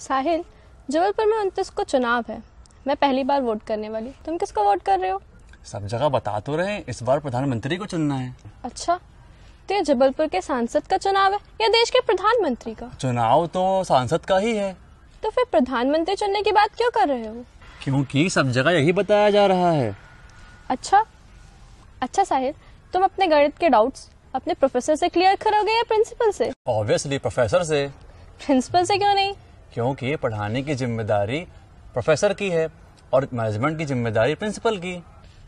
साहिल जबलपुर में उनतीस को चुनाव है मैं पहली बार वोट करने वाली तुम किसको वोट कर रहे हो सब जगह बता तो रहे इस बार प्रधानमंत्री को चुनना है अच्छा तो ये जबलपुर के सांसद का चुनाव है या देश के प्रधानमंत्री का चुनाव तो सांसद का ही है तो फिर प्रधानमंत्री चुनने की बात क्यों कर रहे हो क्योंकि सब जगह यही बताया जा रहा है अच्छा अच्छा साहिल तुम अपने गणित के डाउट्स अपने प्रोफेसर से क्लियर करोगे या प्रिंसिपल से ऑब्वियसली प्रोफेसर से प्रिंसिपल से क्यों नहीं क्योंकि पढ़ाने की जिम्मेदारी प्रोफेसर की है और मैनेजमेंट की जिम्मेदारी प्रिंसिपल की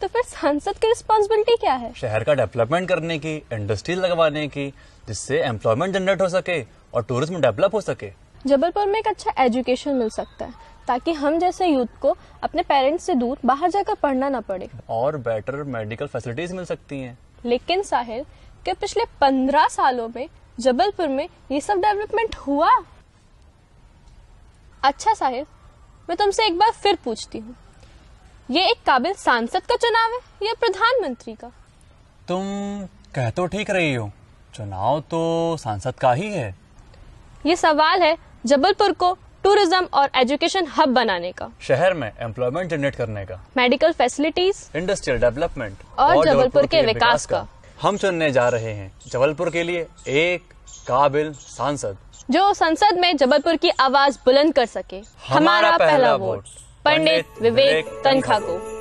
तो फिर सांसद की रिस्पॉन्सिबिलिटी क्या है शहर का डेवलपमेंट करने की इंडस्ट्री लगवाने की जिससे एम्प्लॉयमेंट जनरेट हो सके और टूरिज्म डेवलप हो सके जबलपुर में एक अच्छा एजुकेशन मिल सकता है ताकि हम जैसे यूथ को अपने पेरेंट्स से दूर बाहर जाकर पढ़ना ना पड़े और बेटर मेडिकल फैसिलिटीज मिल सकती हैं। लेकिन साहिल के पिछले पंद्रह सालों में जबलपुर में ये सब डेवलपमेंट हुआ अच्छा साहिब मैं तुमसे एक बार फिर पूछती हूँ ये एक काबिल सांसद का चुनाव है या प्रधानमंत्री का तुम कह तो ठीक रही हो चुनाव तो सांसद का ही है ये सवाल है जबलपुर को टूरिज्म और एजुकेशन हब बनाने का शहर में एम्प्लॉयमेंट जनरेट करने का मेडिकल फैसिलिटीज इंडस्ट्रियल डेवलपमेंट और, और जबलपुर के, के विकास का, का। हम चुनने जा रहे हैं जबलपुर के लिए एक काबिल सांसद जो संसद में जबलपुर की आवाज बुलंद कर सके हमारा, हमारा पहला, पहला वोट पंडित विवेक तनखा को